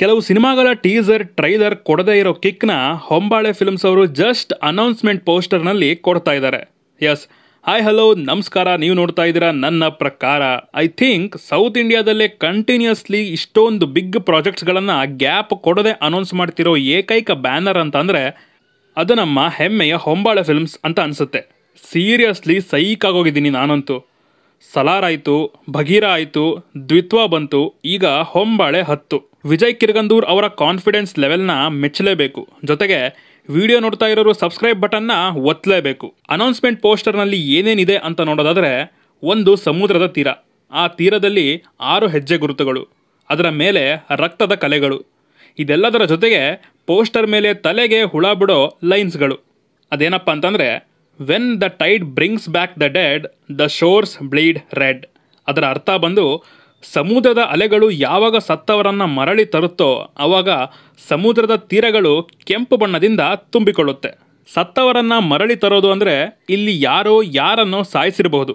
ಕೆಲವು ಸಿನಿಮಾಗಳ teaser trailer ಕೊಡದೇ ಇರೋ ಕಿಕ್ನ ಹೊಂಬಾಳೆ ಫಿಲ್ಮ್ಸ್ ಅವರು ಜಸ್ಟ್ ಅನೌನ್ಸ್ಮೆಂಟ್ ಪೋಸ್ಟರ್ನಲ್ಲಿ ಕೊಡ್ತಾ ಇದ್ದಾರೆ ಎಸ್ ಹಾಯ್ ಹಲೋ ನಮಸ್ಕಾರ ನೀವು ನೋಡ್ತಾ ಇದ್ದೀರಾ ನನ್ನ ಪ್ರಕಾರ ಐ ಥಿಂಕ್ ಸೌತ್ ಇಂಡಿಯಾದಲ್ಲೇ ಕಂಟಿನ್ಯೂಸ್ಲಿ ಇಷ್ಟೊಂದು ಬಿಗ್ ಪ್ರಾಜೆಕ್ಟ್ಸ್ಗಳನ್ನು ಗ್ಯಾಪ್ ಕೊಡದೆ ಅನೌನ್ಸ್ ಮಾಡ್ತಿರೋ ಏಕೈಕ ಬ್ಯಾನರ್ ಅಂದರೆ ಅದು ನಮ್ಮ ಹೆಮ್ಮೆಯ ಹೊಂಬಾಳೆ ಫಿಲ್ಮ್ಸ್ ಅಂತ ಅನಿಸುತ್ತೆ ಸೀರಿಯಸ್ಲಿ ಆಗೋಗಿದ್ದೀನಿ ನಾನಂತೂ ಸಲಾರ್ ಆಯಿತು ಭಗೀರ ಆಯಿತು ದ್ವಿತ್ವ ಬಂತು ಈಗ ಹೊಂಬಾಳೆ ಹತ್ತು ವಿಜಯ್ ಕಿರ್ಗಂದೂರ್ ಅವರ ಕಾನ್ಫಿಡೆನ್ಸ್ ಲೆವೆಲ್ನ ಮೆಚ್ಚಲೇಬೇಕು ಜೊತೆಗೆ ವಿಡಿಯೋ ನೋಡ್ತಾ ಇರೋರು ಸಬ್ಸ್ಕ್ರೈಬ್ ಬಟನ್ನ ಒತ್ತಲೇಬೇಕು ಅನೌನ್ಸ್ಮೆಂಟ್ ಪೋಸ್ಟರ್ನಲ್ಲಿ ಏನೇನಿದೆ ಅಂತ ನೋಡೋದಾದರೆ ಒಂದು ಸಮುದ್ರದ ತೀರ ಆ ತೀರದಲ್ಲಿ ಆರು ಹೆಜ್ಜೆ ಗುರುತುಗಳು ಅದರ ಮೇಲೆ ರಕ್ತದ ಕಲೆಗಳು ಇದೆಲ್ಲದರ ಜೊತೆಗೆ ಪೋಸ್ಟರ್ ಮೇಲೆ ತಲೆಗೆ ಹುಳ ಬಿಡೋ ಲೈನ್ಸ್ಗಳು ಅದೇನಪ್ಪ ಅಂತಂದರೆ when the tide brings back the dead the shores bleed red ಅದರ ಅರ್ಥ ಬಂದು ಸಮುದ್ರದ ಅಲೆಗಳು ಯಾವಾಗ ಸತ್ತವರನ್ನು ಮರಳಿ ತರುತ್ತೋ ಆವಾಗ ಸಮುದ್ರದ ತೀರಗಳು ಕೆಂಪು ಬಣ್ಣದಿಂದ ತುಂಬಿಕೊಳ್ಳುತ್ತೆ ಸತ್ತವರನ್ನು ಮರಳಿ ತರೋದು ಅಂದರೆ ಇಲ್ಲಿ ಯಾರೋ ಯಾರನ್ನು ಸಾಯಿಸಿರಬಹುದು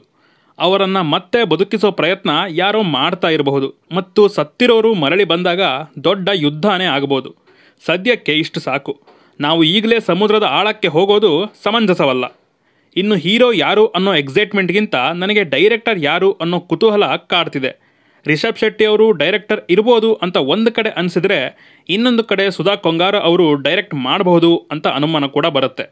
ಅವರನ್ನು ಮತ್ತೆ ಬದುಕಿಸೋ ಪ್ರಯತ್ನ ಯಾರೋ ಮಾಡ್ತಾ ಇರಬಹುದು ಮತ್ತು ಸತ್ತಿರೋರು ಮರಳಿ ಬಂದಾಗ ದೊಡ್ಡ ಯುದ್ಧನೇ ಆಗಬಹುದು ಸದ್ಯಕ್ಕೆ ಇಷ್ಟು ಸಾಕು ನಾವು ಈಗಲೇ ಸಮುದ್ರದ ಆಳಕ್ಕೆ ಹೋಗೋದು ಸಮಂಜಸವಲ್ಲ ಇನ್ನು ಹೀರೋ ಯಾರು ಅನ್ನೋ ಎಕ್ಸೈಟ್ಮೆಂಟ್ಗಿಂತ ನನಗೆ ಡೈರೆಕ್ಟರ್ ಯಾರು ಅನ್ನೋ ಕುತೂಹಲ ಕಾಡ್ತಿದೆ ರಿಷಬ್ ಶೆಟ್ಟಿ ಅವರು ಡೈರೆಕ್ಟರ್ ಇರ್ಬೋದು ಅಂತ ಒಂದು ಕಡೆ ಅನಿಸಿದ್ರೆ ಇನ್ನೊಂದು ಕಡೆ ಸುಧಾ ಕೊಂಗಾರ ಅವರು ಡೈರೆಕ್ಟ್ ಮಾಡಬಹುದು ಅಂತ ಅನುಮಾನ ಕೂಡ ಬರುತ್ತೆ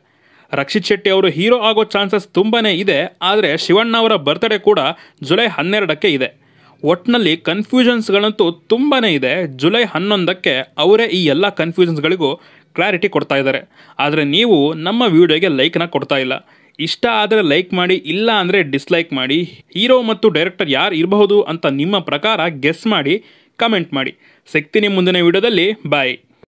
ರಕ್ಷಿತ್ ಶೆಟ್ಟಿ ಅವರು ಹೀರೋ ಆಗೋ ಚಾನ್ಸಸ್ ತುಂಬಾ ಇದೆ ಆದರೆ ಶಿವಣ್ಣ ಅವರ ಬರ್ತ್ಡೇ ಕೂಡ ಜುಲೈ ಹನ್ನೆರಡಕ್ಕೆ ಇದೆ ಒಟ್ಟಿನಲ್ಲಿ ಕನ್ಫ್ಯೂಷನ್ಸ್ಗಳಂತೂ ತುಂಬಾ ಇದೆ ಜುಲೈ ಹನ್ನೊಂದಕ್ಕೆ ಅವರೇ ಈ ಎಲ್ಲ ಕನ್ಫ್ಯೂಷನ್ಸ್ಗಳಿಗೂ ಕ್ಲಾರಿಟಿ ಕೊಡ್ತಾ ಇದ್ದಾರೆ ಆದರೆ ನೀವು ನಮ್ಮ ವಿಡಿಯೋಗೆ ಲೈಕ್ನ ಕೊಡ್ತಾ ಇಲ್ಲ ಇಷ್ಟ ಆದರೆ ಲೈಕ್ ಮಾಡಿ ಇಲ್ಲ ಅಂದರೆ ಡಿಸ್ಲೈಕ್ ಮಾಡಿ ಹೀರೋ ಮತ್ತು ಡೈರೆಕ್ಟರ್ ಯಾರು ಇರಬಹುದು ಅಂತ ನಿಮ್ಮ ಪ್ರಕಾರ ಗೆಸ್ ಮಾಡಿ ಕಮೆಂಟ್ ಮಾಡಿ ಸಿಗ್ತೀನಿ ಮುಂದಿನ ವಿಡಿಯೋದಲ್ಲಿ ಬಾಯ್